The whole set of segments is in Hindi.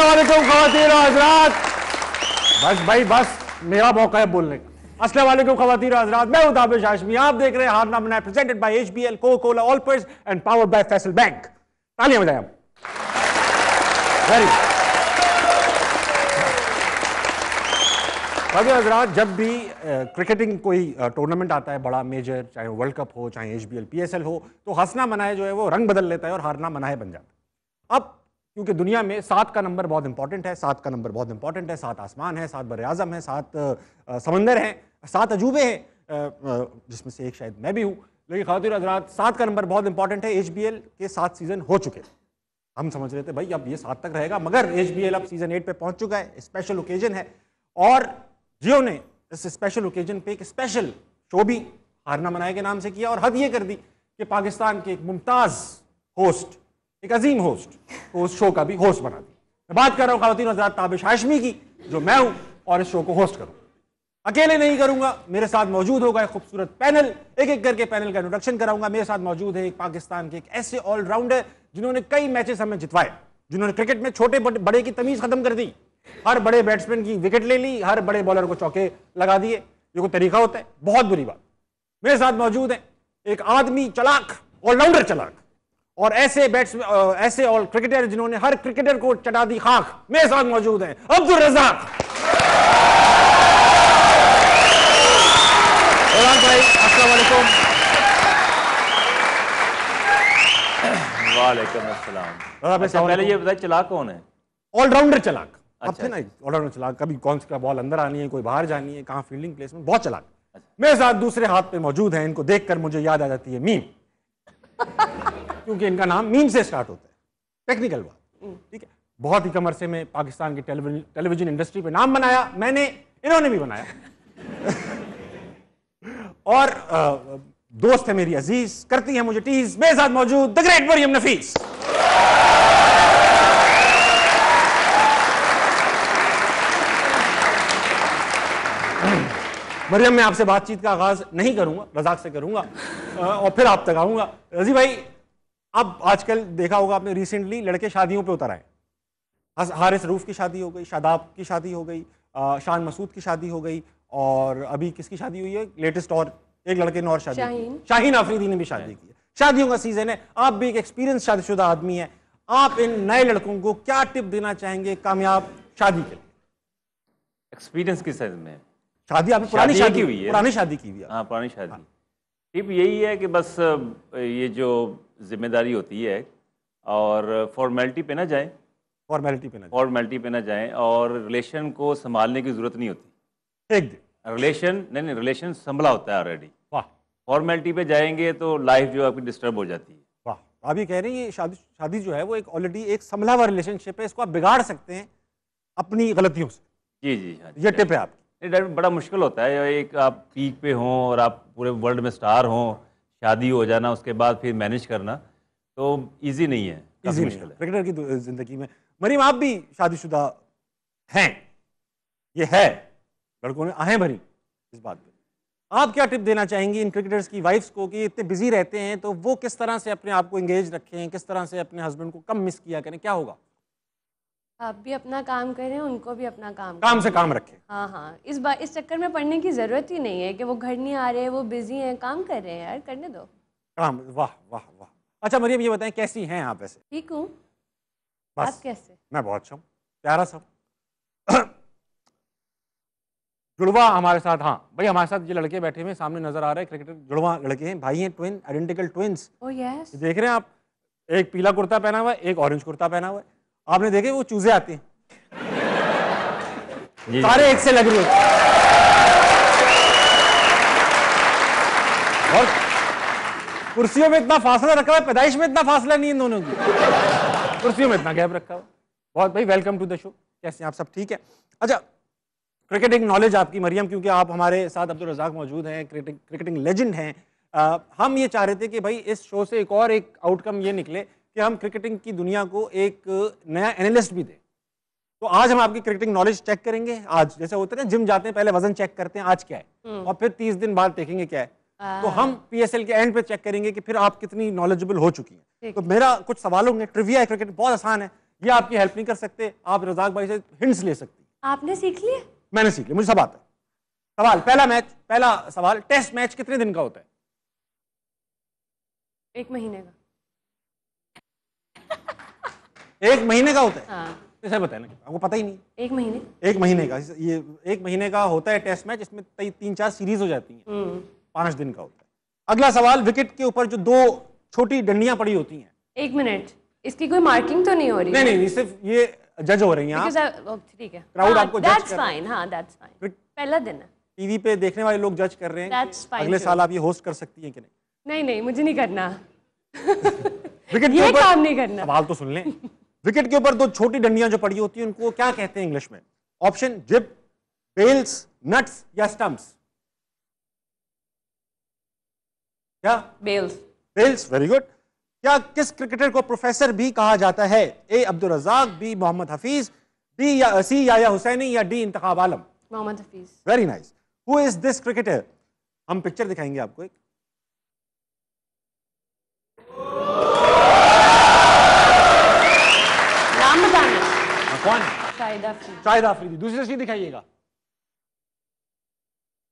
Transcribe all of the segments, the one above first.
असलम खातिन हजरात बस भाई बस मेरा मौका है बोलने का असलम खातिन हजरात मैं उदाबिश हाशमी आप देख रहे हैं हारना मना presented by H B L Coca Cola Olpers and power by Faysal bank तालियां बजाएं वेरी कभी हजरात जब भी क्रिकेटिंग कोई टूर्नामेंट आता है बड़ा मेजर चाहे वर्ल्ड कप हो चाहे H B L P S L हो तो हंसना मनाए जो है वो रंग बदल लेता है और हारना मनाए बन जाता है अब क्योंकि दुनिया में सात का नंबर बहुत इंपॉर्टेंट है सात का नंबर बहुत इंपॉर्टेंट है सात आसमान है सात बर आजम है सात समंदर हैं सात अजूबे हैं जिसमें से एक शायद मैं भी हूँ लेकिन खातिर हजरात सात का नंबर बहुत इंपॉर्टेंट है एच के सात सीज़न हो चुके हम समझ रहे थे भाई अब ये सात तक रहेगा मगर एच अब सीज़न एट पर पहुँच चुका है स्पेशल ओकेजन है और जियो ने इस स्पेशल ओकेजन पे एक स्पेशल शो भी हारना मनाए के नाम से किया और हद ये कर दी कि पाकिस्तान के एक मुमताज़ होस्ट एक अजीम होस्ट तो उस शो का भी होस्ट बना दिया मैं बात कर रहा हूँ खातिन आजाद ताबिश हाशमी की जो मैं हूँ और इस शो को होस्ट करूँ अकेले नहीं करूंगा मेरे साथ मौजूद होगा एक खूबसूरत पैनल एक एक करके पैनल का इंट्रोडक्शन कराऊंगा मेरे साथ मौजूद है एक पाकिस्तान के एक ऐसे ऑलराउंडर जिन्होंने कई मैचेस हमें जितवाए जिन्होंने क्रिकेट में छोटे बड़े की तमीज खत्म कर दी हर बड़े बैट्समैन की विकेट ले ली हर बड़े बॉलर को चौके लगा दिए ये कोई तरीका होता है बहुत बुरी बात मेरे साथ मौजूद है एक आदमी चलाक ऑलराउंडर चलाक और ऐसे बैट्समैन ऐसे ऑल क्रिकेटर जिन्होंने हर क्रिकेटर को चटा दी खाक मेरे साथ मौजूद है अब्दुल रजाक भाई अस्सलाम वालेकुम अस्सलाम अच्छा, पहले ये बताइए चलाक कौन है ऑलराउंडर चलाक अच्छा, ना ऑलराउंडर चलाक कभी कौन सा बॉल अंदर आनी है कोई बाहर जानी है कहाँ फील्डिंग प्लेसमेंट बहुत चलाक अच्छा। मेरे साथ दूसरे हाथ पे मौजूद है इनको देखकर मुझे याद आ जाती है मीम क्योंकि इनका नाम मीम से स्टार्ट होता है टेक्निकल बात हम्म। ठीक है बहुत ही से में पाकिस्तान की टेलीविजन इंडस्ट्री पे नाम बनाया मैंने इन्होंने भी बनाया और आ, दोस्त है मेरी अजीज करती है मुझे टीज मेरे साथ मौजूद द ग्रेट मरियम नफीस मरियम मैं आपसे बातचीत का आगाज नहीं करूंगा रजाक से करूंगा और फिर आप तक आऊंगा रजी भाई अब आजकल देखा होगा आपने रिसेंटली लड़के शादियों पे उतर आए हारिस रूफ की शादी हो गई शादाब की शादी हो गई शान मसूद की शादी हो गई और अभी किसकी शादी हुई है लेटेस्ट और एक लड़के ने और शादी शाहीन, आफरीदी ने भी शादी की शादियों का सीजन है आप भी एक एक्सपीरियंस शादीशुदा आदमी है आप इन नए लड़कों को क्या टिप देना चाहेंगे कामयाब शादी के लिए एक्सपीरियंस किस में शादी आपने पुरानी शादी हुई है पुरानी शादी की हुई है हाँ पुरानी शादी टिप हाँ। यही है कि बस ये जो जिम्मेदारी होती है और फॉर्मेलिटी पे ना जाए फॉर्मेलिटी पे ना फॉर्मेलिटी पे ना जाए और रिलेशन को संभालने की ज़रूरत नहीं होती एक दिन रिलेशन नहीं नहीं रिलेशन संभला होता है ऑलरेडी वाह फॉर्मेलिटी पे जाएंगे तो लाइफ जो आपकी डिस्टर्ब हो जाती है वाह तो आप ये कह रहे हैं शादी शादी जो है वो एक ऑलरेडी एक संभला हुआ रिलेशनशिप है इसको आप बिगाड़ सकते हैं अपनी गलतियों से जी जी हाँ ये टिप हाँ, है आपकी बड़ा मुश्किल होता है एक आप पीक पे हों और आप पूरे वर्ल्ड में स्टार हों शादी हो जाना उसके बाद फिर मैनेज करना तो ईजी नहीं है ईजी नहीं है क्रिकेटर की जिंदगी में मरीम आप भी शादीशुदा हैं ये है लड़कों ने आहें भरी इस बात पर आप क्या टिप देना चाहेंगी इन क्रिकेटर्स की वाइफ्स को कि इतने बिजी रहते हैं तो वो किस तरह से अपने आप को इंगेज रखें किस तरह से अपने हस्बैंड को कम मिस किया करें क्या होगा आप भी अपना काम करें उनको भी अपना काम काम से काम रखें हाँ हाँ इस बार इस चक्कर में पढ़ने की ज़रूरत ही नहीं है कि वो घर नहीं आ रहे वो बिजी हैं काम कर रहे हैं यार करने दो काम वाह वाह वाह अच्छा मरियम ये बताएं कैसी हैं आप ऐसे ठीक हूँ आप कैसे मैं बहुत अच्छा हूँ प्यारा सब जुड़वा हमारे साथ हाँ भाई हमारे साथ ये लड़के बैठे हुए सामने नजर आ रहे हैं क्रिकेटर जुड़वा लड़के हैं भाई हैं ट्विन आइडेंटिकल ट्विंस देख रहे हैं आप एक पीला कुर्ता पहना हुआ है एक ऑरेंज कुर्ता पहना हुआ है आपने देखे वो चूजे आती हैं सारे एक से लग रहे और कुर्सियों में इतना फासला रखा हुआ है पैदाइश में इतना फासला नहीं इन दोनों की कुर्सियों में इतना गैप रखा हुआ बहुत भाई वेलकम टू द शो कैसे आप सब ठीक है अच्छा क्रिकेटिंग नॉलेज आपकी मरियम क्योंकि आप हमारे साथ अब्दुल रजाक मौजूद हैं क्रिकेटिंग क्रिकेटिंग लेजेंड हैं हम ये चाह रहे थे कि भाई इस शो से एक और एक आउटकम ये निकले कि हम क्रिकेटिंग की दुनिया को एक नया एनालिस्ट भी दें तो आज हम आपकी क्रिकेटिंग नॉलेज चेक करेंगे आज जैसे होते हैं जिम जाते हैं पहले वजन चेक करते हैं आज क्या है हम्म। और फिर तीस दिन बाद देखेंगे क्या है तो हम पी के एंड पे चेक करेंगे कि फिर आप कितनी नॉलेजेबल हो चुकी हैं तो मेरा कुछ सवाल होंगे ट्रिविया क्रिकेट बहुत आसान है ये आपकी हेल्प नहीं कर सकते आप रजाक भाई से हिंट्स ले सकते आपने सीख लिए मैंने सीख लिया मुझे सब आता है सवाल पहला मैच पहला सवाल टेस्ट मैच कितने दिन का होता है एक महीने का एक महीने का होता है हाँ। तो सर बताया ना आपको पता ही नहीं एक महीने एक महीने का ये एक महीने का होता है टेस्ट मैच इसमें तीन चार सीरीज हो जाती है हम्म। पांच दिन का होता है अगला सवाल विकेट के ऊपर जो दो छोटी डंडियां पड़ी होती हैं एक मिनट इसकी कोई मार्किंग तो नहीं हो रही नहीं नहीं, नहीं सिर्फ ये जज हो रही हैं oh, ठीक है हाँ, आपको जज फाइन हाँ, पहला दिन है टीवी पे देखने वाले लोग जज कर रहे हैं अगले साल आप ये होस्ट कर सकती हैं कि नहीं नहीं नहीं मुझे नहीं करना विकेट ये काम नहीं करना सवाल तो सुन लें विकेट के ऊपर दो छोटी डंडियां जो पड़ी होती हैं उनको क्या कहते हैं इंग्लिश में ऑप्शन जिप बेल्स नट्स या स्टम्प्स क्या बेल्स बेल्स वेरी गुड क्या किस क्रिकेटर को प्रोफेसर भी कहा जाता है A Abdul Razzaq B Mohammad Hafeez D या सी या, या हुसैनी या D Intikhab Alam Mohammad Hafeez very nice who is this cricketer हम पिक्चर दिखाएंगे आपको एक कौन शाहिद आफरीदी दूसरी तस्वीर दिखाइएगा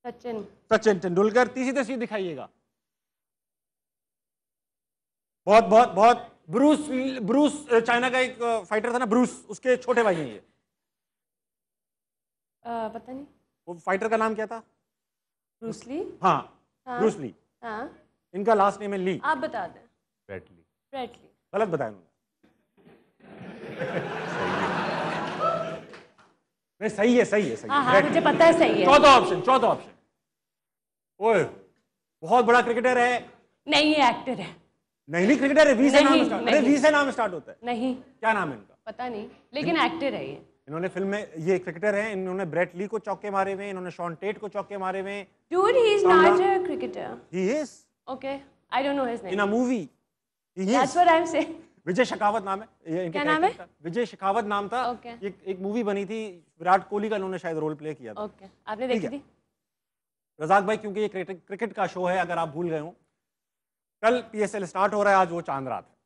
सचिन सचिन तेंदुलकर तीसरी तस्वीर दिखाइएगा बहुत बहुत बहुत ब्रूस ब्रूस चाइना का एक फाइटर था ना ब्रूस उसके छोटे भाई हैं ये पता नहीं वो फाइटर का नाम क्या था ब्रूस ली हाँ, हाँ। ब्रूस ली हाँ इनका लास्ट नेम है ली आप बता दें ब्रेटली ब्रेटली गलत बताया उन्होंने नहीं सही है सही है सही है हाँ, हाँ मुझे पता है सही है चौथा ऑप्शन चौथा ऑप्शन ओए बहुत बड़ा क्रिकेटर है नहीं ये एक्टर है नहीं नहीं क्रिकेटर है वी से नाम स्टार्ट अरे वी से नाम स्टार्ट होता है नहीं क्या नाम है इनका पता नहीं लेकिन एक्टर है ये इन्होंने फिल्म में ये क्रिकेटर हैं इन्होंने ब्रेट ली को चौके मारे हुए इन्होंने शॉन टेट को चौके मारे हुए dude he is not a cricketer he is okay I don't know his name in a movie he is that's what I am saying Vijay Shekhawat नाम है ये क्या नाम है विजय शेखावत नाम था okay. एक एक मूवी बनी थी विराट कोहली का उन्होंने शायद रोल प्ले किया था okay. आपने देखी थी रजाक भाई क्योंकि ये क्रिकेट का शो है अगर आप भूल गए हो कल पीएसएल स्टार्ट हो रहा है आज वो चांद रात है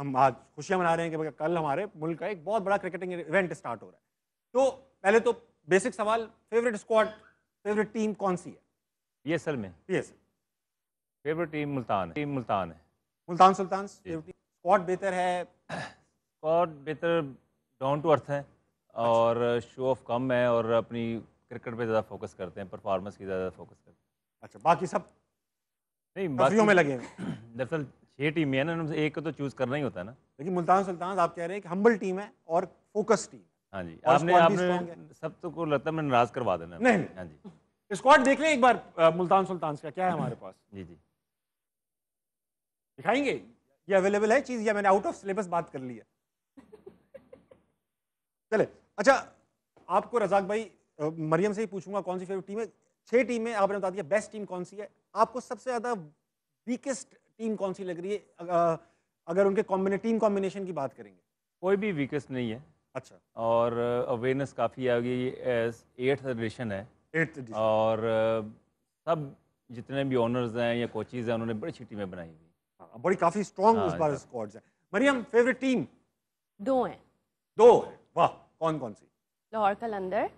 हम आज खुशियां मना रहे हैं कि कल हमारे मुल्क का एक बहुत बड़ा क्रिकेटिंग इवेंट स्टार्ट हो रहा है तो पहले तो बेसिक सवाल फेवरेट स्क्वाड फेवरेट टीम कौन सी है पीएसएल में PSL favourite team Multan team Multan है मुल्तान सुल्तान स्पॉट बेहतर है स्पॉट बेहतर डाउन टू अर्थ है और शो ऑफ कम है और अपनी क्रिकेट पे ज़्यादा फोकस करते हैं परफॉर्मेंस की ज़्यादा फोकस करते हैं अच्छा बाकी सब नहीं बाकी में लगे दरअसल छः टीम है ना एक को तो चूज़ करना ही होता है ना लेकिन मुल्तान सुल्तान आप कह रहे हैं कि हम्बल टीम है और फोकस टीम हाँ जी आपने आपने सब तो को लगता है नाराज करवा देना नहीं हाँ जी स्क्वाड देख लें एक बार मुल्तान सुल्तान का क्या है हमारे पास जी जी दिखाएंगे ये अवेलेबल है चीज़ या मैंने आउट ऑफ सिलेबस बात कर ली है चले अच्छा आपको रजाक भाई मरियम से ही पूछूंगा कौन सी फेवरेट टीम है छह में आपने बता दिया बेस्ट टीम कौन सी है आपको सबसे ज़्यादा वीकेस्ट टीम कौन सी लग रही है अगर उनके कॉम्बिने टीम कॉम्बिनेशन की बात करेंगे कोई भी वीकेस्ट नहीं है अच्छा और अवेयरनेस काफ़ी आ गई एट एडिशन है एट्थ और सब जितने भी ऑनर्स हैं या कोचिज़ हैं उन्होंने बड़ी अच्छी टीमें बनाई हुई बड़ी काफी स्ट्रॉन्ग उस हाँ, बार स्कॉड है मरियम फेवरेट टीम दो हैं दो हैं वाह कौन कौन सी Lahore Qalandar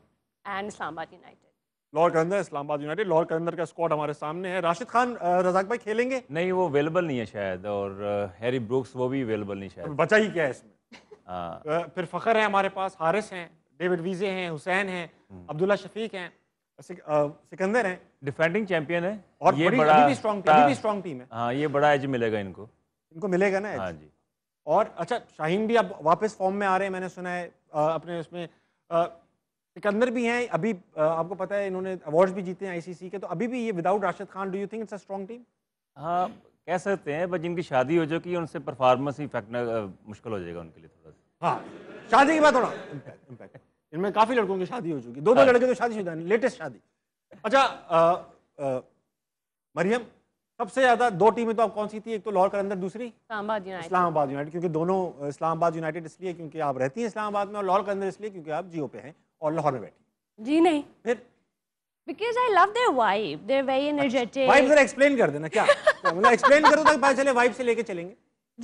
and Islamabad United Lahore Qalandar Islamabad United Lahore Qalandar का स्क्वाड हमारे सामने है राशिद खान रजाक भाई खेलेंगे नहीं वो अवेलेबल नहीं है शायद और हैरी ब्रूक्स वो भी अवेलेबल नहीं शायद बचा ही क्या है इसमें हाँ। फिर फखर है हमारे पास हारिस हैं डेविड वीजे हैं हुसैन हैं हम्म। अब्दुल्ला शफीक हैं सिकंदर है डिफेंडिंग चैंपियन है और ये बड़ी, बड़ा अभी भी स्ट्रॉन्ग अभी भी स्ट्रॉन्ग हाँ। टीम है हाँ ये बड़ा एज मिलेगा इनको इनको मिलेगा ना हाँ जी और अच्छा शाहीन भी अब वापस फॉर्म में आ रहे हैं मैंने सुना है अपने उसमें सिकंदर भी हैं अभी आपको पता है इन्होंने अवार्ड्स भी जीते हैं आईसीसी के तो अभी भी ये without Rashid Khan do you think it's a strong team हाँ कह सकते हैं बट जिनकी शादी हो चुकी है उनसे परफॉर्मेंस इफेक्ट मुश्किल हो जाएगा उनके लिए थोड़ा सा हाँ शादी के बाद थोड़ा इम्पैक्ट इनमें काफ़ी लड़कों की शादी हो चुकी दो दो हाँ। लड़के तो शादी शुदा नहीं लेटेस्ट शादी अच्छा मरियम सबसे ज्यादा दो टीमें तो आप कौन सी थी एक तो लाहौर के अंदर दूसरी इस्लामाबाद यूनाइटेड इस्लामाबाद यूनाइटेड क्योंकि दोनों इस्लामाबाद यूनाइटेड इसलिए क्योंकि आप रहती हैं इस्लामाबाद में और लाहौर के अंदर इसलिए क्योंकि आप जियो पे हैं और लाहौर में बैठी जी नहीं फिर because I love their vibe. They're very अच्छा। energetic. Vibe जरा explain कर देना क्या? तो मतलब explain करो तो ताकि पता चले vibe से लेके चलेंगे।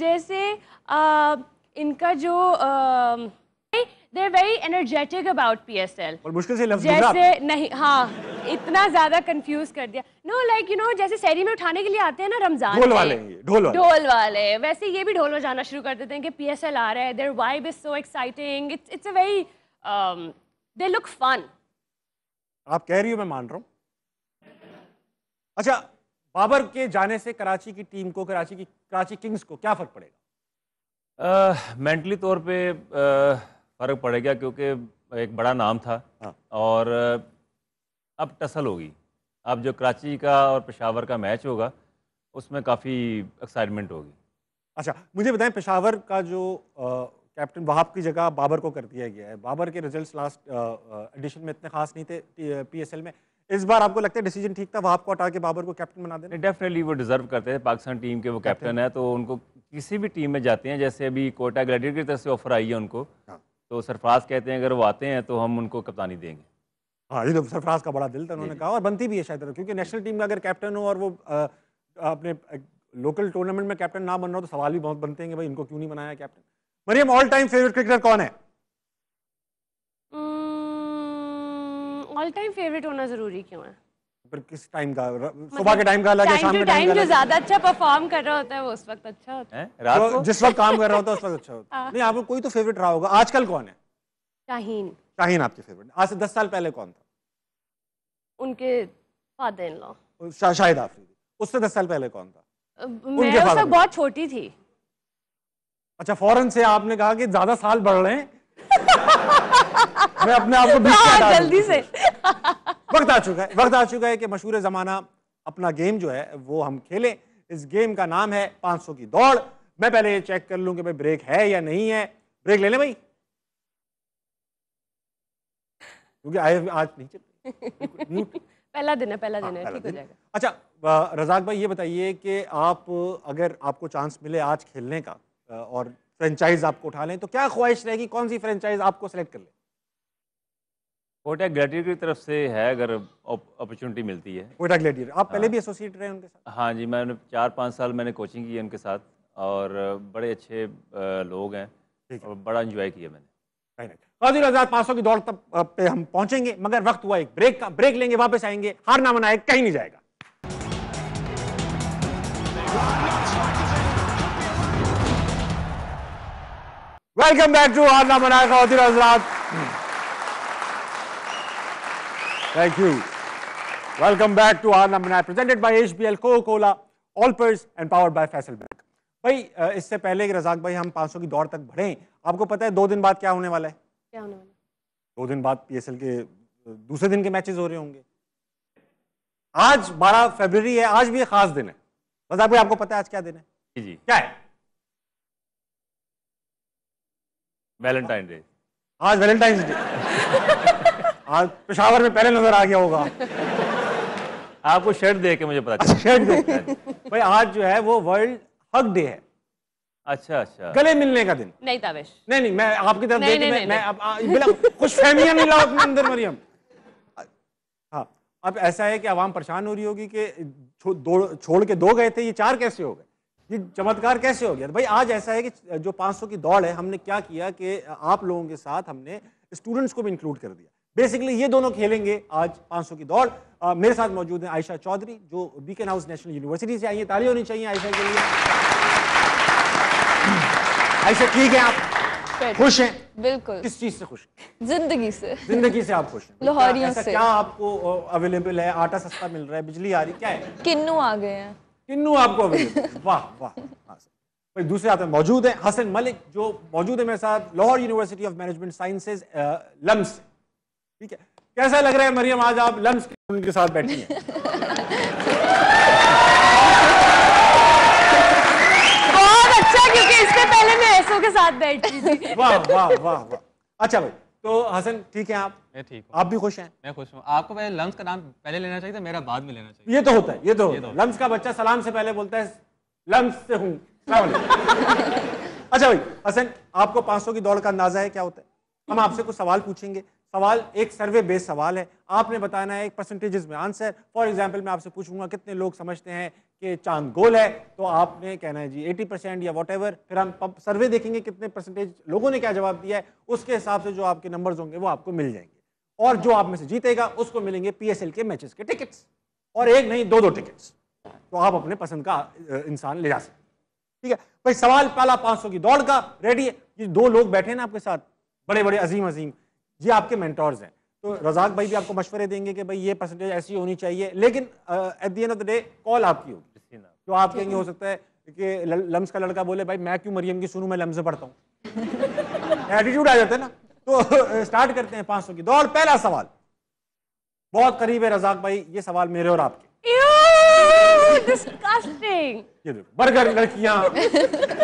जैसे इनका जो they're very energetic about PSL. और मुश्किल से लफ्ज़ जैसे नहीं हाँ इतना ज़्यादा कंफ्यूज कर दिया. नो लाइक यू नो जैसे सैरी में उठाने के लिए आते हैं ना रमजान ढोल वाले ढोल वाले ढोल वाले वैसे ये भी ढोल बजाना शुरू कर देते हैं कि PSL आ रहा है. Their vibe is so exciting it's it's a very um, they look आप कह रही हो मैं मान रहा हूँ. अच्छा बाबर के जाने से कराची की टीम को कराची की कराची किंग्स को क्या फर्क पड़ेगा मेंटली uh, तौर पे uh, फ़र्क पड़ेगा क्योंकि एक बड़ा नाम था हाँ। और अब टसल होगी अब जो कराची का और पेशावर का मैच होगा उसमें काफ़ी एक्साइटमेंट होगी अच्छा मुझे बताएं पेशावर का जो आ, कैप्टन वहाब की जगह बाबर को कर दिया गया है बाबर के रिजल्ट्स लास्ट एडिशन में इतने खास नहीं थे पीएसएल में इस बार आपको लगता है डिसीजन ठीक था वहाब को हटा के बाबर को कैप्टन बना देना डेफिनेटली वो डिजर्व करते थे पाकिस्तान टीम के वो कैप्टन है तो उनको किसी भी टीम में जाते हैं जैसे अभी कोटा ग्रेडिट की तरफ से ऑफर आई है उनको हाँ। तो सरफराज कहते हैं अगर वो आते हैं तो हम उनको कप्तानी देंगे हाँ ये तो सरफराज का बड़ा दिल था उन्होंने कहा और बनती भी है शायद क्योंकि नेशनल टीम का अगर कैप्टन हो और वो अपने लोकल टूर्नामेंट में कैप्टन ना बन रहा हो तो सवाल भी बहुत बनते हैं भाई इनको क्यों नहीं बनाया captain Mariam all time favourite cricketer कौन है ऑल टाइम फेवरेट होना जरूरी क्यों है पर किस टाइम का सुबह के टाइम मतलब का अलग है शाम के टाइम जो ज्यादा अच्छा परफॉर्म कर रहा होता है वो उस वक्त अच्छा होता है रात तो को जिस वक्त काम कर रहा होता है उस वक्त अच्छा होता है हाँ। नहीं आपको कोई तो फेवरेट रहा होगा आजकल कौन है शाहीन शाहीन आपके फेवरेट आज से 10 साल पहले कौन था उनके father in law Shahid Afridi उससे 10 साल पहले कौन था मैं उस वक्त बहुत छोटी थी अच्छा फौरन से आपने कहा कि ज्यादा साल बढ़ रहे हैं मैं अपने आप को हाँ, जल्दी से वक्त आ चुका है वक्त आ चुका है कि मशहूर ज़माना अपना गेम जो है वो हम खेलें इस गेम का नाम है 500 की दौड़ मैं पहले ये चेक कर लूँ कि भाई ब्रेक है या नहीं है ब्रेक ले लें भाई क्योंकि आए आज नहीं चल पहला दिन है पहला हाँ, दिन है ठीक हो जाएगा अच्छा रजाक भाई ये बताइए कि आप अगर आपको चांस मिले आज खेलने का और फ्रेंचाइज आपको उठा लें तो क्या ख्वाहिश रहेगी कौन सी फ्रेंचाइज आपको सेलेक्ट कर लें कोटा ग्लेडियर की तरफ से है अगर अपॉर्चुनिटी मिलती है कोटा ग्लेडियर आप पहले भी एसोसिएट रहे उनके साथ हाँ जी मैंने चार पाँच साल मैंने कोचिंग की है उनके साथ और बड़े अच्छे लोग हैं और बड़ा इंजॉय किया मैंने कादिर आजाद सौ की दौड़ तब पे हम पहुंचेंगे मगर वक्त हुआ एक ब्रेक का ब्रेक लेंगे वापस आएंगे हार ना मनाए कहीं नहीं जाएगा वेलकम बैक टू हार ना मनाए फाजिल आजाद Thank you. Welcome back to our number nine, presented by HBL Coca-Cola, Alpers and powered by Faisalbank. भाई uh, इससे पहले कि रजाक भाई हम 500 की दौड़ तक बढ़े आपको पता है दो दिन बाद क्या होने वाला है क्या होने वाला दो दिन बाद पीएसएल के दूसरे दिन के मैचेस हो रहे होंगे आज 12 फरवरी है आज भी एक खास दिन है रजाक भाई आपको पता है आज क्या दिन है जी क्या है वैलेंटाइन डे आज वैलेंटाइन डे आज पेशावर में पहले नजर आ गया होगा आपको शर्ट दे के मुझे पता चला शर्ट अच्छा, दे भाई आज जो है वो वर्ल्ड हक डे है अच्छा अच्छा गले मिलने का दिन नहीं तावेश नहीं नहीं मैं आपकी तरफ देख मैं, मैं अब बिला कुछ फहमियां नहीं लाओ अपने अंदर मरियम हाँ, अब ऐसा है कि आवाम परेशान हो रही होगी कि छो, दो छोड़ के दो गए थे ये चार कैसे हो गए ये चमत्कार कैसे हो गया भाई आज ऐसा है कि जो 500 की दौड़ है हमने क्या किया कि आप लोगों के साथ हमने स्टूडेंट्स को भी इंक्लूड कर दिया बेसिकली ये दोनों खेलेंगे आज 500 की दौड़ आ, मेरे साथ मौजूद हैं आयशा चौधरी जो बीकन हाउस नेशनल यूनिवर्सिटी से आई है ताली होनी चाहिए आयशा के लिए आयशा ठीक है आप खुश हैं बिल्कुल किस चीज से खुश जिंदगी से जिंदगी से आप खुश हैं लाहौरियों से क्या आपको अवेलेबल है आटा सस्ता मिल रहा है बिजली आ रही क्या है किन्नू आ गए हैं किन्नू आपको अवेलेबल वाह वाह भाई दूसरे आप मौजूद हैं हसन मलिक जो मौजूद है मेरे साथ Lahore university of management sciences LUMS ठीक है कैसा लग रहा है मरियम आज आप लम्स के साथ बैठी हैं बहुत अच्छा क्योंकि इसके पहले मैं ऐसो के साथ बैठी थी वाह वाह वाह वाह अच्छा भाई तो हसन ठीक है आप मैं ठीक आप भी खुश हैं मैं खुश हूँ आपको पहले लम्स का नाम पहले लेना चाहिए था तो मेरा बाद में लेना चाहिए ये तो होता है ये तो, ये तो लम्स का बच्चा सलाम से पहले बोलता है लम्स से हूँ अच्छा भाई हसन आपको 500 की दौड़ का अंदाजा है क्या होता है हम आपसे कुछ सवाल पूछेंगे सवाल एक सर्वे बेस्ड सवाल है आपने बताना है एक परसेंटेजेस में आंसर फॉर एग्जाम्पल मैं आपसे पूछूंगा कितने लोग समझते हैं कि चांद गोल है तो आपने कहना है जी 80 परसेंट या वॉट फिर हम सर्वे देखेंगे कितने परसेंटेज लोगों ने क्या जवाब दिया है उसके हिसाब से जो आपके नंबर्स होंगे वो आपको मिल जाएंगे और जो आप में से जीतेगा उसको मिलेंगे पी के मैचेस के टिकट्स और एक नहीं दो दो टिकट्स तो आप अपने पसंद का इंसान ले जा सकते ठीक है भाई सवाल पहला 500 की दौड़ का रेडी है ये दो लोग बैठे ना आपके साथ बड़े बड़े अजीम अजीम ये आपके मेंटोर्स हैं तो रजाक भाई भी आपको मशवरे देंगे कि भाई ये परसेंटेज ऐसी होनी चाहिए लेकिन at the end of the day call आपकी होगी तो आप कहेंगे हो सकता है कि लम्स का लड़का बोले भाई मैं क्यों मरियम की सुनू मैं लम्स पढ़ता हूँ एटीट्यूड आ जाता है ना तो स्टार्ट करते हैं पांच की दौड़ पहला सवाल बहुत करीब है रजाक भाई ये सवाल मेरे और आपके ये बर्गर लड़कियां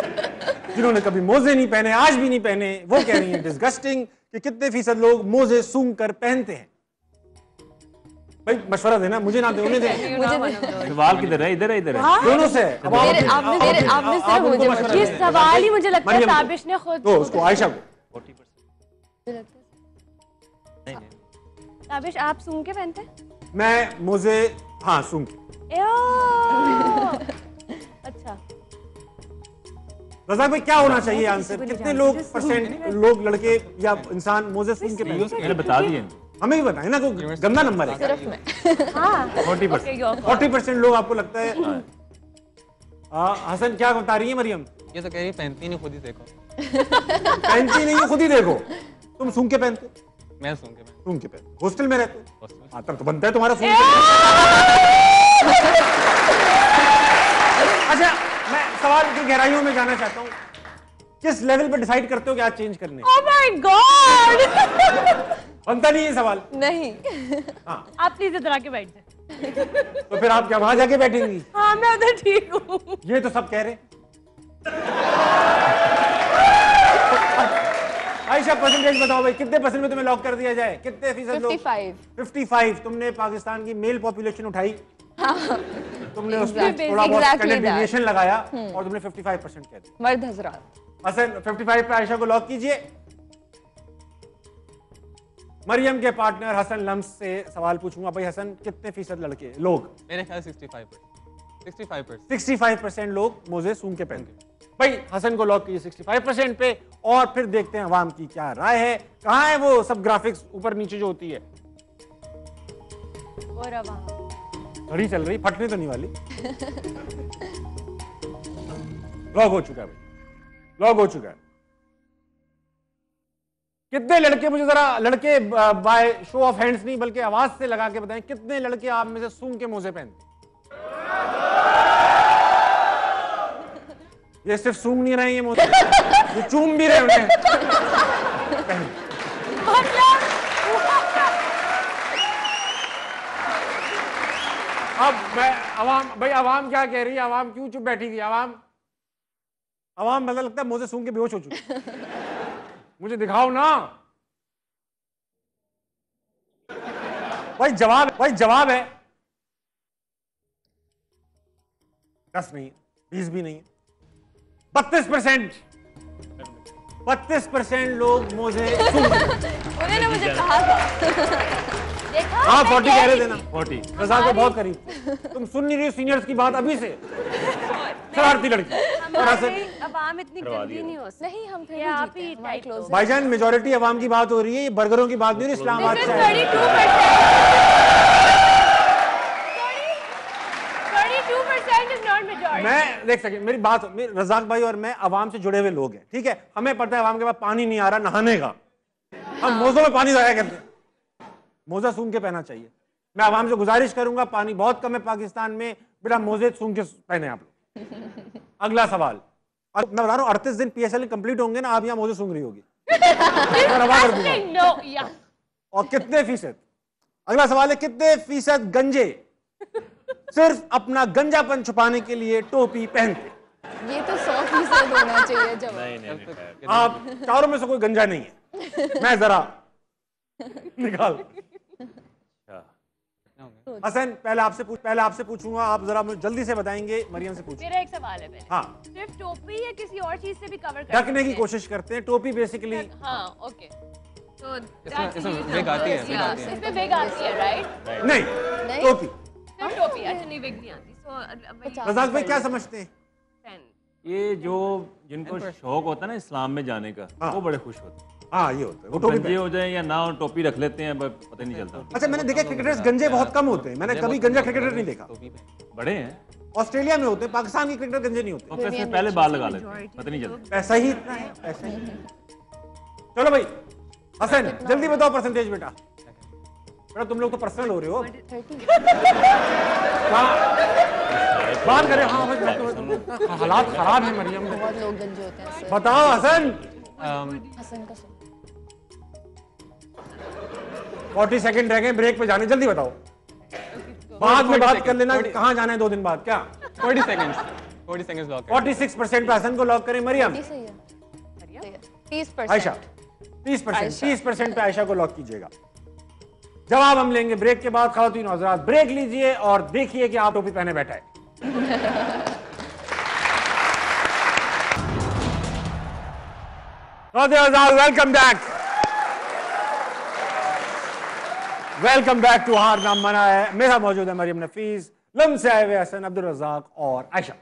जिन्होंने कभी मोजे नहीं पहने आज भी नहीं पहने वो कह रही है डिस्गस्टिंग कि कितने फीसद लोग मोजे सूंघ कर पहनते हैं भाई मशवरा देना मुझे ना दे उन्हें दे सवाल किधर है इधर है इधर है हाँ। दोनों से आपने आपने सिर्फ मुझे ये सवाल ही मुझे लगता है ताबिश ने खुद तो उसको आयशा को 40% नहीं नहीं ताबिश आप सूंघ के पहनते हैं मैं मोजे हाँ सूंघ के रजा भाई क्या होना चाहिए आंसर कितने लोग परसेंट लोग लड़के या इंसान मोजे सिंह के पहले बता दिए हमें भी बताए ना कोई गंदा नंबर है फोर्टी परसेंट फोर्टी परसेंट लोग आपको लगता है हसन क्या बता रही है मरियम ये तो कह रही है पहनती नहीं खुद ही देखो पहनती नहीं खुद ही देखो तुम सुन के पहनते मैं सुन के सुन के पहनते हॉस्टल में रहते हाँ तब तो बनता है तुम्हारा सुन के अच्छा सवाल की गहराइयों में जाना चाहता हूँ किस लेवल पे डिसाइड करते हो कि आज चेंज करने ओह माय गॉड बनता नहीं ये सवाल नहीं हाँ आप प्लीज इधर आके बैठ जाए तो फिर आप क्या वहां जाके बैठेंगी हाँ मैं उधर ठीक हूँ ये तो सब कह रहे आयशा परसेंटेज बताओ भाई कितने परसेंट में तुम्हें लॉक कर दिया जाए कितने फीसद लोग 55 55 तुमने पाकिस्तान की मेल पॉपुलेशन उठाई तुमने उसमें थोड़ा बहुत exactly लगाया और hmm. तुमने 55 परसेंट कह दिया मर्द हजरात हसन 55 पे आयशा को लॉक कीजिए मरियम के पार्टनर हसन लम्स से सवाल पूछूंगा भाई हसन कितने फीसद लड़के लोग मेरे ख्याल 65 65 परसेंट लोग मोजे सूंघ के पहनते भाई हसन को लॉक कीजिए 65 परसेंट पे और फिर देखते हैं आवाम की क्या राय है कहाँ है वो सब ग्राफिक्स ऊपर नीचे जो होती है और आवाम घड़ी चल रही फटने तो नहीं वाली लॉग हो चुका है भाई लॉग हो चुका है कितने लड़के मुझे जरा लड़के बाय शो ऑफ हैंड्स नहीं बल्कि आवाज से लगा के बताएं कितने लड़के आप में से सूंघ के मोजे पहनते ये सिर्फ सूंघ नहीं रहे ये मोजे ये चूम भी रहे उन्हें अब मैं अवाम भाई अवाम क्या कह रही है अवाम क्यों चुप बैठी थी अवाम अवाम मतलब लगता है मुझे सूंघ के बेहोश हो चुकी मुझे दिखाओ ना भाई जवाब भाई जवाब है दस नहीं बीस भी नहीं बत्तीस परसेंट बत्तीस परसेंट लोग मुझे उन्होंने मुझे कहा था हाँ फोर्टी कह रहे थे ना फोर्टी प्रसाद को बहुत करीब तुम सुन नहीं रही सीनियर्स की बात अभी से शरारती लड़की अब इतनी गंदी नहीं नहीं आप अवाम की बात हो रही है ये बर्गरों की बात नहीं हो रही इस्लाम मैं देख सके मेरी बात रजाक भाई और मैं आवाम से जुड़े हुए लोग हैं ठीक है हमें पता है आवाम के पास पानी नहीं आ रहा नहाने का हम मौसम में पानी जाया करते हैं मोजा सूंघ के पहना चाहिए मैं आवाम से गुजारिश करूंगा पानी बहुत कम है पाकिस्तान में बिना मोज़े सूंघ के पहने आप लोग अगला सवाल और मैं बता रहा हूँ 38 दिन पी एस एल कंप्लीट होंगे ना आप यहाँ मोज़े सूंघ रही होगी और कितने फीसद अगला सवाल है कितने फीसद गंजे सिर्फ अपना गंजापन छुपाने के लिए टोपी पहनते ये तो सौ फीसद होना चाहिए जब नहीं, नहीं, नहीं, आप चारों में से कोई गंजा नहीं है मैं जरा निकाल तो हसन पहले आपसे पूछ पहले आपसे पूछूंगा आप जरा मुझे जल्दी से बताएंगे मरियम से पूछ मेरा एक सवाल है हाँ सिर्फ टोपी या किसी और चीज से भी कवर कर ढकने की कोशिश करते हैं टोपी बेसिकली हाँ ओके तो नहीं टोपी टोपी अच्छा नहीं भाई क्या समझते हैं ये जो जिनको शौक होता है ना इस्लाम में जाने का हाँ। वो बड़े खुश होते हैं हाँ ये होता है वो तो टोपी गंजे हो जाए या ना टोपी रख लेते हैं पता नहीं चलता अच्छा मैंने देखा क्रिकेटर्स गंजे बहुत कम होते हैं मैंने कभी गंजा क्रिकेटर नहीं देखा बड़े हैं ऑस्ट्रेलिया में होते हैं पाकिस्तान के क्रिकेटर गंजे नहीं होते तो पहले बाल लगा लेते पता नहीं चलता ही ही चलो भाई हसन जल्दी बताओ परसेंटेज बेटा बेटा तुम लोग तो पर्सनल हो रहे हो बात करें हाँ हालात खराब है मरियम बताओ हसन हसन का फोर्टी सेकेंड रह गए ब्रेक पे जाने जल्दी बताओ बाद में बात कर लेना कहाँ जाना है दो दिन बाद क्या forty second forty lock forty six percent पे हसन को लॉक करें मरियम आयशा तीस परसेंट तीस परसेंट पे आयशा को लॉक कीजिएगा जवाब हम लेंगे ब्रेक के बाद खातून हजरात ब्रेक लीजिए और देखिए कि आप टोपी पहने बैठा है welcome back welcome back to हार नाम मना है मेरा मौजूद है मरियम नफीस लम से आए हुए हसन अब्दुल रजाक और आयशा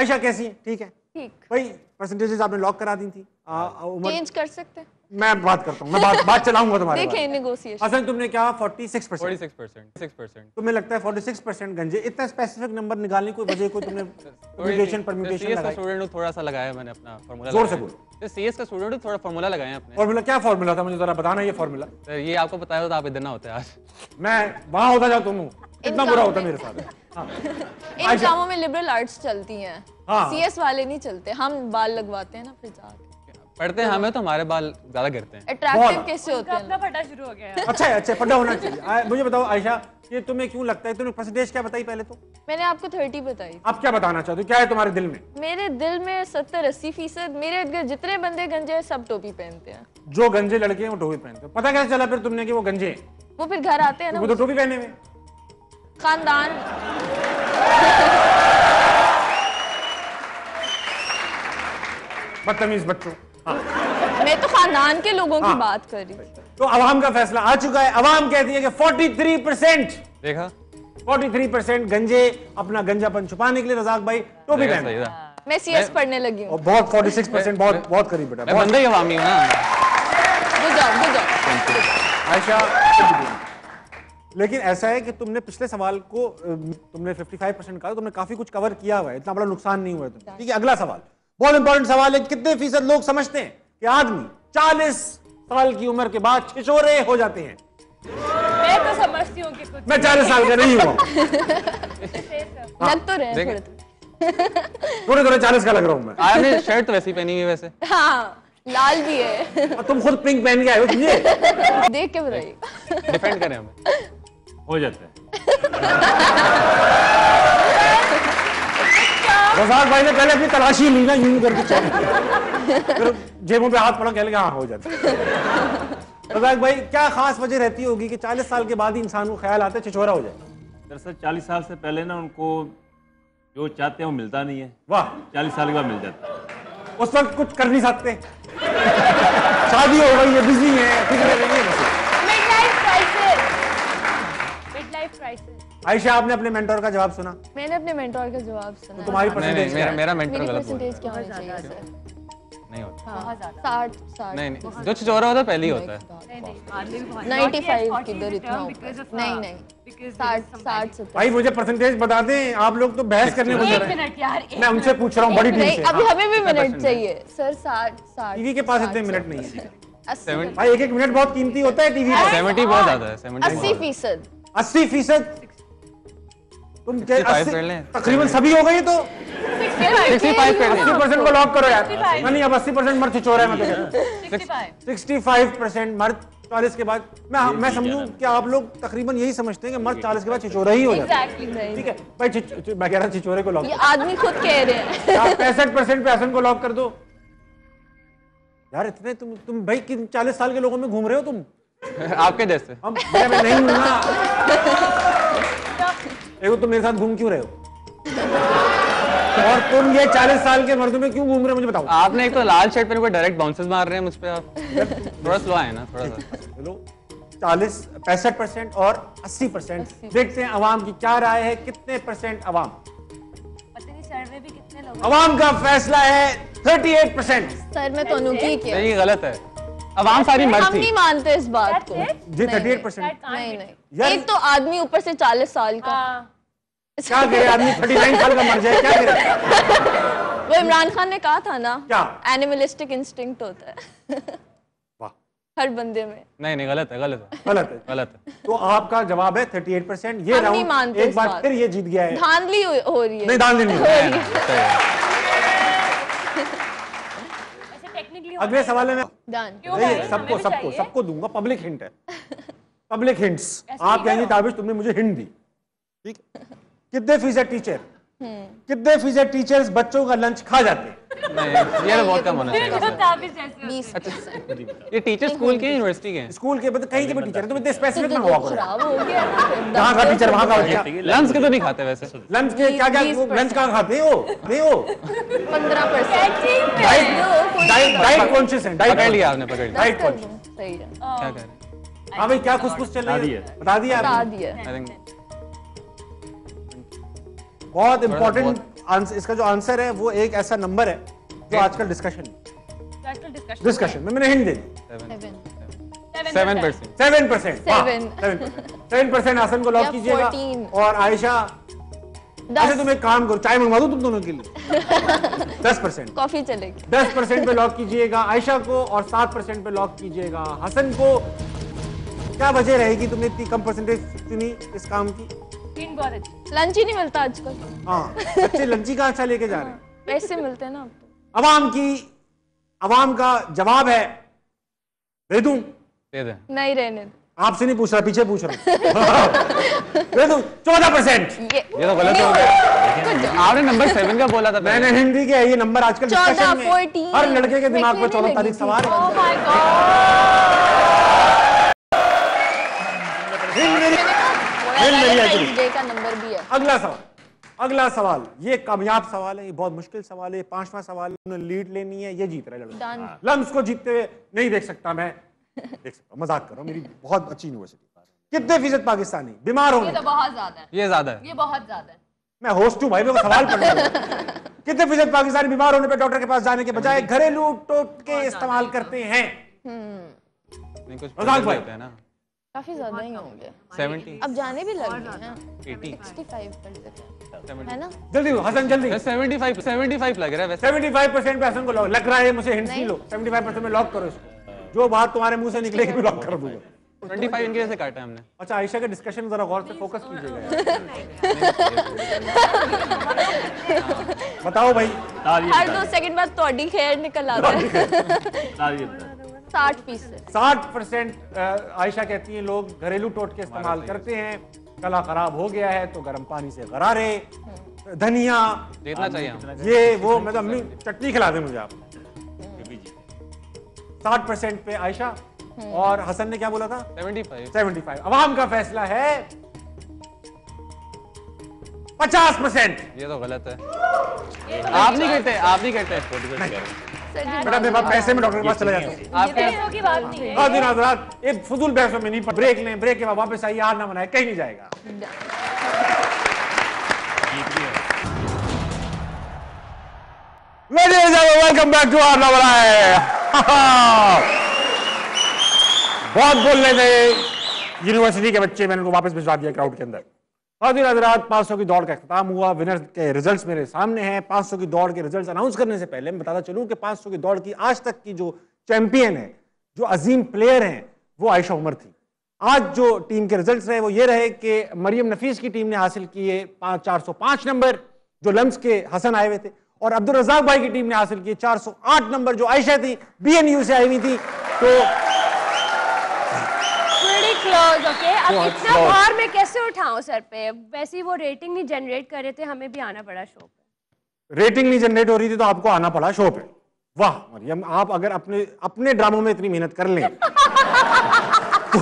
आयशा कैसी है ठीक है ठीक भाई परसेंटेजेस आपने लॉक करा दी थी चेंज हाँ। कर सकते मैं बात करता हूँ मैं बात बात चलाऊंगा तुम्हारे देखिए नेगोशिएशन हसन तुमने क्या 46 46 परसेंट तुम्हें लगता है 46 गंजे इतना स्पेसिफिक नंबर निकालने की वजह कोई तुमने परम्यूटेशन परम्यूटेशन सीएस का स्टूडेंट थोड़ा सा लगाया मैंने अपना फार्मूला जोर से बोलो सीएस तो का स्टूडेंट थोड़ा फार्मूला लगाया अपने फार्मूला क्या फार्मूला था मुझे जरा बताना ये फार्मूला सर ये आपको बताया तो आप इधर ना होते आज मैं वहां होता जाऊं तुम इतना बुरा होता मेरे साथ हाँ। इन कामों में लिबरल आर्ट्स चलती हैं हाँ। सीएस वाले नहीं चलते हम बाल लगवाते हैं ना फिर जाके पढ़ते हैं हमें तो हमारे बाल ज्यादा गिरते हैं अट्रैक्टिव कैसे होते हैं अपना फटा शुरू हो गया अच्छा अच्छा फटा होना चाहिए मुझे बताओ आयशा ये तुम्हें क्यों लगता है तुमने परसेंटेज क्या बताई पहले तो मैंने आपको 30 बताई आप क्या बताना चाहते हो क्या है तुम्हारे दिल में मेरे दिल में 70 अस्सी फीसद मेरे जितने बंदे गंजे हैं सब टोपी पहनते हैं जो गंजे लड़के हैं वो टोपी पहनते हैं पता कैसे चला फिर तुमने की वो गंजे वो फिर घर आते हैं ना वो तो टोपी पहने में खानदान बदतमीज बच्चों हाँ। मैं तो खानदान के लोगों हाँ। की बात कर रही हूँ तो अवाम का फैसला आ चुका है अवाम कहती है कि 43 परसेंट देखा 43 परसेंट गंजे अपना गंजापन छुपाने के लिए रजाक भाई तो भी पहन हाँ। मैं सीएस पढ़ने लगी हूँ बहुत 46 परसेंट बहुत बहुत करीब बेटा मैं बंदा ही अवामी हूँ ना बुझाओ बुझाओ आयशा लेकिन ऐसा है कि तुमने पिछले सवाल को तुमने 55 परसेंट कहा तो तुमने काफी कुछ कवर किया हुआ है इतना बड़ा नुकसान नहीं हुआ तुम्हें ठीक है अगला सवाल बहुत इंपॉर्टेंट सवाल है कितने फीसद लोग समझते हैं कि आदमी 40 साल की उम्र के बाद छिछोरे हो जाते हैं मैं तो समझती हूँ कि मैं चालीस साल का नहीं हूँ लग तो रहे थोड़े थोड़े चालीस का लग रहा हूँ मैं आपने शर्ट तो वैसी पहनी हुई वैसे हाँ लाल भी है तुम खुद पिंक पहन के आए हो देख के बताइए डिफेंड करें हमें हो जाता है रजाक भाई ने पहले अपनी तलाशी ली ना यूं करके चल जेबों पे हाथ पड़ा कह लगे हाँ हो जाता है रजाक भाई क्या खास वजह रहती होगी कि 40 साल के बाद ही इंसान को ख्याल आता है छिछोरा हो जाए दरअसल 40 साल से पहले ना उनको जो चाहते हैं वो मिलता नहीं है वाह 40 साल के बाद मिल जाता उस वक्त कुछ कर नहीं सकते शादी हो गई है बिजी है ठीक है राइट आयशा आपने अपने मेंटोर का जवाब सुना मैंने अपने मेंटोर का जवाब सुना तो तुम्हारी परसेंटेज हाँ। मेरा मेरा मेंटोर गलत बोल रहा है अच्छा। नहीं होता हाँ। बहुत ज्यादा 60 60 नहीं नहीं जो होता पहले ही होता है 95 किधर इतना नहीं नहीं भाई मुझे परसेंटेज बता दें आप लोग तो बहस करने को मिनट यार मैं उनसे पूछ रहा हूँ बड़ी टीम से अभी हमें भी मिनट चाहिए सर 60 60 टीवी के पास इतने मिनट नहीं है भाई एक एक मिनट बहुत कीमती होता है टीवी बहुत ज्यादा है फीसद अस्सी फीसद तुम तकरीबन सभी हो गए तो परसेंट को लॉक करो यार नहीं अब अस्सी परसेंट मर्द चोर है मैं तो सिक्सटी फाइव परसेंट मर्द चालीस के बाद मैं मैं कि आप लोग तकरीबन यही समझते हैं कि मर्द चालीस के बाद छिचोरा ही हो जाता ठीक है भाई मैं कह रहा छिचोरे को लॉक आदमी खुद कह रहे हैं पैंसठ परसेंट पैसन को लॉक कर दो यार इतने तुम तुम भाई चालीस साल के लोगों में घूम रहे हो तुम आपके जैसे अब मैं मैं नहीं हूं ना देखो तो तुम मेरे साथ घूम क्यों रहे हो और तुम ये चालीस साल के मर्द में क्यों घूम रहे हो मुझे बताओ आपने एक तो लाल शर्ट पहने डायरेक्ट बाउंसेस मार रहे हैं मुझ पे आप थोड़ा स्लो आए ना थोड़ा सा चलो चालीस पैंसठ परसेंट और अस्सी परसेंट देखते हैं अवाम की क्या राय है कितने परसेंट अवाम सर्वे भी कितने लोग अवाम का फैसला है थर्टी एट परसेंट सर में तो अनुकी नहीं गलत है आवाम सारी मर्द हम नहीं मानते इस बात को जी थर्टी एट परसेंट नहीं नहीं एक तो आदमी ऊपर से चालीस साल का हाँ। क्या करे आदमी थर्टी नाइन साल का मर जाए क्या करे वो इमरान खान ने कहा था ना क्या एनिमलिस्टिक इंस्टिंक्ट होता है हर बंदे में नहीं नहीं गलत है गलत है गलत है गलत है तो आपका जवाब है 38 परसेंट ये राउंड एक बार फिर ये जीत गया है धांधली हो रही है नहीं धांधली नहीं हो रही है अगले सवाल है मैं सबको सबको सबको दूंगा पब्लिक हिंट है पब्लिक हिंट्स आप कहेंगे ताबिश तुमने मुझे हिंट दी ठीक कितने है टीचर हम्म। कितने है टीचर्स बच्चों का लंच खा जाते हैं नहीं ये बहुत कम होना चाहिए तो अच्छा, अच्छा। टीचर स्कूल के यूनिवर्सिटी के स्कूल के मतलब कहीं के टीचर तुम तो इतने स्पेसिफिक तो ना हुआ करो कहां का टीचर वहां का लंच के तो नहीं खाते वैसे लंच के क्या क्या लंच कहां खाते हो नहीं हो 15% डाइट डाइट कॉन्शियस है डाइट लिया आपने पकड़ लिया डाइट कॉन्शियस सही है क्या कर हां भाई क्या कुछ कुछ चल रही है बता दिया बता दिया बहुत इंपॉर्टेंट आंसर इसका जो आंसर है वो एक ऐसा नंबर है जो आजकल डिस्कशन डिस्कशन में मैंने हिंट दे दी seven percent seven percent seven percent Ahsan को लॉक कीजिएगा और आयशा अच्छा तुम एक काम करो चाय मंगवा दो तुम दोनों के लिए दस परसेंट कॉफी चलेगी दस परसेंट पे लॉक कीजिएगा आयशा को और सात परसेंट पे लॉक कीजिएगा हसन को क्या वजह रहेगी तुमने इतनी कम परसेंटेज चुनी इस काम की हिंट बहुत लंच ही नहीं मिलता आजकल हाँ बच्चे ही कहाँ अच्छा लेके जा रहे हैं हाँ, पैसे मिलते हैं ना आवाम तो। की आवाम का जवाब है दे दूं दे दे नहीं रहने आपसे नहीं पूछ रहा पीछे पूछ रहा दे दूं चौदह परसेंट ये तो गलत हो गया आपने नंबर सेवन का बोला था मैंने हिंदी के ये नंबर आजकल हर लड़के के दिमाग पर चौदह तारीख सवार है oh का नंबर भी है अगला सवाल अगला सवाल ये कामयाब सवाल है ये बहुत मुश्किल सवाल है पांचवा सवाल है लीड लेनी है ये जीत रहा है लम्स को जीतते हुए नहीं देख सकता मैं देख सकता मजाक करो मेरी बहुत अच्छी यूनिवर्सिटी कितने फीसद पाकिस्तानी बीमार होने ये तो बहुत ज्यादा है ये ज्यादा है ये बहुत ज्यादा है मैं होस्ट हूँ भाई मेरे को सवाल रहा कितने फीसद पाकिस्तानी बीमार होने पर डॉक्टर के पास जाने के बजाय घरेलू टोटके इस्तेमाल करते हैं हम्म। मजाक भाई काफी ज्यादा ही होंगे 70 अब जाने भी लग गए हैं 80 65 कर देते हैं है ना जल्दी हसन जल्दी 75 75 लग रहा है वैसे 75% पे हसन को लॉक लग रहा है मुझे हिंट नहीं लो 75% में लॉक करो इसको जो बात तुम्हारे मुंह से निकलेगी मैं लॉक कर दूंगा 25 इनके जैसे काटा हमने अच्छा आयशा का डिस्कशन जरा गौर से फोकस कीजिएगा बताओ भाई हर दो सेकंड बाद तोड़ी खैर निकल आता है साठ पीस साठ परसेंट आयशा कहती है लोग घरेलू टोटके इस्तेमाल करते हैं कला खराब हो गया है तो गर्म पानी से गरारे धनिया देखना चाहिए ये वो मतलब चटनी खिला दे मुझे आप साठ परसेंट पे आयशा हम्म। और हसन ने क्या बोला था सेवेंटी फाइव सेवेंटी फाइव अवाम का फैसला है पचास परसेंट ये तो गलत है तो आप नहीं कहते आप नहीं कहते मैडम मेरे पास पैसे में डॉक्टर के पास चला जाते हैं दिन फजूल बहसों में नहीं ब्रेक लें ब्रेक के बाद वापस आइए हार ना बनाए कहीं नहीं जाएगा वेलकम बैक टू आर नवर आए बहुत बोल रहे थे यूनिवर्सिटी के बच्चे मैंने उनको वापस भिजवा दिया क्राउड के अंदर हाजिर हजरात 500 की दौड़ का अख्ताम हुआ विनर के रिजल्ट्स मेरे सामने हैं 500 की दौड़ के रिजल्ट्स अनाउंस करने से पहले मैं बताता चलूं कि 500 की दौड़ की आज तक की जो चैंपियन है जो अजीम प्लेयर हैं वो आयशा उमर थी आज जो टीम के रिजल्ट रहे वो ये रहे कि मरियम नफीस की टीम ने हासिल किए चार नंबर जो लम्स के हसन आए हुए थे और अब्दुल रजाक भाई की टीम ने हासिल किए आठ नंबर जो आयशा थी बीएनयू से आई हुई थी तो इतना भार मैं कैसे उठाऊं सर पे वैसे ही वो रेटिंग नहीं जनरेट कर रहे थे हमें भी आना पड़ा शो पे रेटिंग नहीं जनरेट हो रही थी तो आपको आना पड़ा शो पे वाह मरियम आप अगर अपने अपने ड्रामों में इतनी मेहनत कर लें तो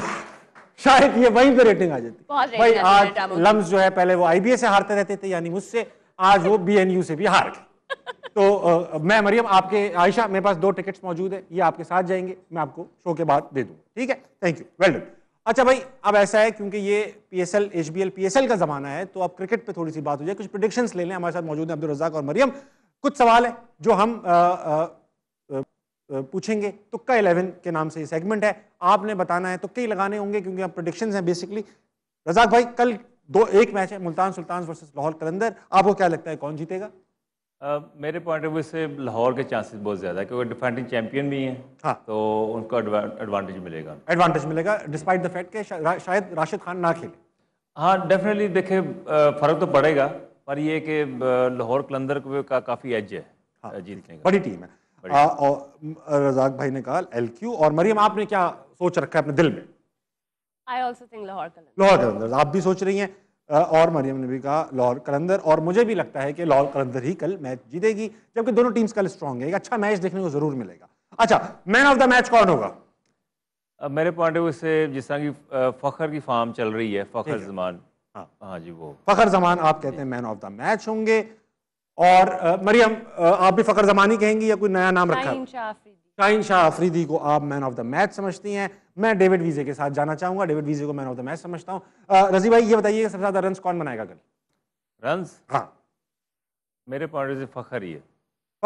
शायद ये वहीं पे रेटिंग आ जाती भाई आज लम्स जो है पहले वो आईबीए से हारते रहते थे यानी मुझसे आज वो बीएनयू से भी हार गए तो आ, मैं मरियम आपके आयशा मेरे पास दो टिकट्स मौजूद है ये आपके साथ जाएंगे मैं आपको शो के बाद दे दूंगा ठीक है थैंक यू वेल डन अच्छा भाई अब ऐसा है क्योंकि ये P S L H B L P S L का जमाना है तो अब क्रिकेट पे थोड़ी सी बात हो जाए कुछ प्रोडिक्शन ले लें हमारे साथ मौजूद हैं अब्दुल रजाक और मरियम कुछ सवाल है जो हम आ, आ, आ, पूछेंगे तुक्का इलेवन के नाम से ये सेगमेंट है आपने बताना है तुक्के ही लगाने होंगे क्योंकि आप प्रोडिक्शन हैं बेसिकली रजाक भाई कल दो एक मैच है मुल्तान सुल्तान वर्सेस लाहौल कलंदर आपको क्या लगता है कौन जीतेगा मेरे पॉइंट ऑफ व्यू से लाहौर के चांसेस बहुत ज़्यादा है क्योंकि डिफेंडिंग चैंपियन भी हैं हाँ तो उनको एडवांटेज मिलेगा एडवांटेज मिलेगा डिस्पाइट द फैक्ट के शा, शायद राशिद खान ना खेले हाँ डेफिनेटली देखे फ़र्क तो पड़ेगा पर यह कि लाहौर कलंदर का, का काफ़ी एज है हाँ, जीतने का बड़ी टीम है आ, और रजाक भाई ने कहा एल क्यू और मरियम आपने क्या सोच रखा है अपने दिल में I also think Lahore Qalandar Lahore Qalandar आप भी सोच रही हैं और मरियम नबी का लाहौर कलंदर और मुझे भी लगता है कि लाहौर कलंदर ही कल मैच जीतेगी जबकि दोनों टीम्स कल स्ट्रांग है एक अच्छा मैच देखने को जरूर मिलेगा अच्छा मैन ऑफ द मैच कौन होगा मेरे पॉइंट ऑफ व्यू से जिस तरह की फखर की फार्म चल रही है फखर जमान हाँ हाँ जी वो फखर जमान आप कहते हैं मैन ऑफ द मैच होंगे और मरियम आप भी फखर जमान ही कहेंगी या कोई नया नाम रखा है शाहिन शाह अफरीदी को आप मैन ऑफ द मैच समझती हैं मैं डेविड वीजे के साथ जाना चाहूंगा डेविड वीजे को मैन ऑफ द मैच समझता हूँ रजी भाई ये बताइए सबसे ज्यादा रन कौन बनाएगा कल रन हाँ मेरे पॉइंट से फखर ही है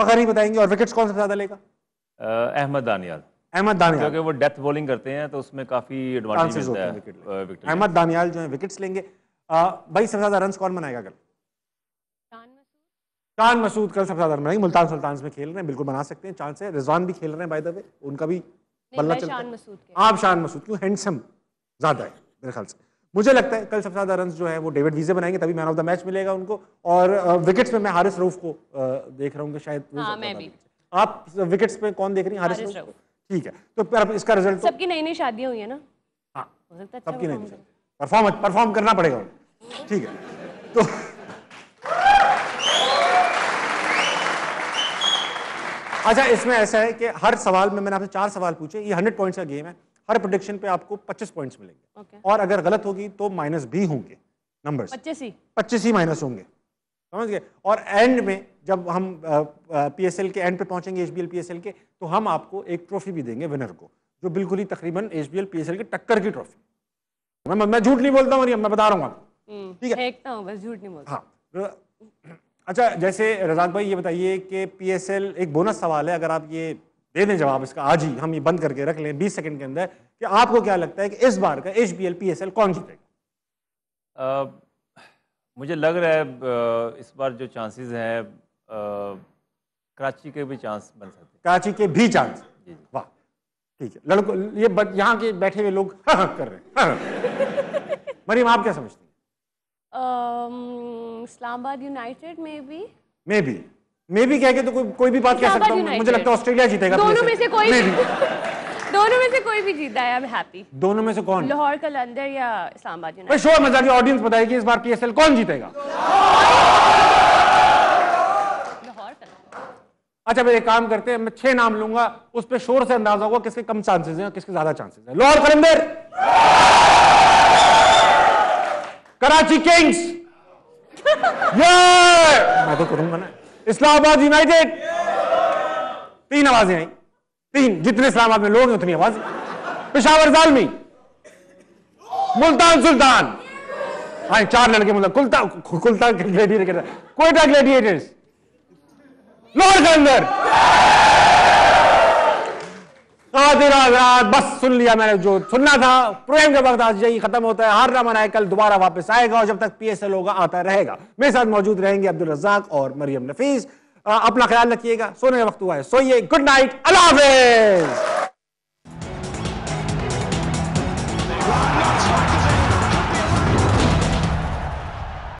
फखर ही बताएंगे और विकेट कौन सबसे ज्यादा लेगा अहमद दानियाल अहमद दानियाल क्योंकि वो डेथ बॉलिंग करते हैं तो उसमें काफी एडवांटेज मिलता है अहमद दानियाल जो है विकेट्स लेंगे भाई सबसे ज्यादा रन कौन बनाएगा कल शान मसूद कल सबसे ज्यादा बनाएंगे मुल्तान सुल्तान में खेल रहे हैं बिल्कुल बना सकते हैं चांस है रिजवान भी खेल रहे हैं बाय द वे उनका भी बल्ला चलता है आप शान मसूद क्यों हैंडसम ज्यादा है मेरे ख्याल से मुझे लगता है कल सबसे ज्यादा रन जो है वो डेविड वीजे बनाएंगे तभी मैन ऑफ द मैच मिलेगा उनको और विकेट्स में मैं हारिस रूफ को देख रहा हूँ कि शायद हाँ, मैं भी। आप विकेट्स में कौन देख रही हैं हारिस रूफ ठीक है तो पर इसका रिजल्ट तो- हाँ, अच्छा सबकी नई नई शादियां हुई है ना हाँ सबकी नई परफॉर्म परफॉर्म करना पड़ेगा ठीक है तो अच्छा इसमें ऐसा है कि हर सवाल में मैंने आपसे चार सवाल पूछे ये हंड्रेड पॉइंट्स का गेम है हर प्रोडिक्शन पे आपको पच्चीस पॉइंट्स मिलेंगे okay. और अगर गलत होगी तो माइनस भी होंगे नंबर्स पच्चीस ही माइनस होंगे समझ गए और एंड में जब हम पीएसएल के एंड पे पहुंचेंगे एचबीएल पीएसएल के तो हम आपको एक ट्रॉफी भी देंगे विनर को जो बिल्कुल ही तकरीबन एचबीएल पीएसएल के टक्कर की ट्रॉफी मैं मैं झूठ नहीं बोलता हूँ मैं बता रहा हूँ आपको हम्म, ठीक है बस झूठ नहीं बोलता हाँ तो अच्छा जैसे रजाक भाई ये बताइए कि पीएसएल एक बोनस सवाल है अगर आप ये दे दें जवाब इसका आज ही हम ये बंद करके रख लें बीस सेकंड के अंदर कि आपको क्या लगता है कि इस बार का H B L P S L कौन जीतेगा मुझे लग रहा है इस बार जो चांसेस हैं कराची के भी चांस बन सकते हैं कराची के भी चांस वाह ठीक है लड़को ये बट यहाँ के बैठे हुए लोग हाँ, हाँ कर रहे हैं हाँ, हाँ। मरीम आप क्या समझते हैं इस्लामाबाद यूनाइटेड में भी मे बी मे बी कह के तो कोई कोई भी बात कह सकता हूँ मुझे लगता है ऑस्ट्रेलिया जीतेगा तो दोनों में से कोई दोनों में से कोई भी जीता है आई एम हैप्पी दोनों में से कौन लाहौर कलंदर या इस्लामाबाद यूनाइटेड शोर मजा की ऑडियंस बताएगी इस बार पीएसएल कौन जीतेगा अच्छा मैं एक काम करते हैं मैं छह नाम लूंगा उस पर शोर से अंदाजा होगा किसके कम चांसेस हैं और किसके ज्यादा चांसेस हैं लाहौर कलंदर कराची किंग्स मैं तो करूंगा ना इस्लामाबाद यूनाइटेड तीन आवाजें आई तीन जितने इस्लामाबाद में लोग उतनी आवाज पिशावर जालमी मुल्तान सुल्तान हाँ चार लड़के मतलब कुलता कुलता ग्लेडिएटर कोयटा ग्लेडिएटर्स लोहर के अंदर आधी रात रात बस सुन लिया मैंने जो सुनना था प्रेम का वक्त आज यही खत्म होता है हार ना मनाए कल दोबारा वापस आएगा और जब तक पीएसएल होगा आता रहेगा मेरे साथ मौजूद रहेंगे अब्दुल रजाक और मरियम नफीस अपना ख्याल रखिएगा सोने का वक्त हुआ है सोइए गुड नाइट अल्लाह हाफिज़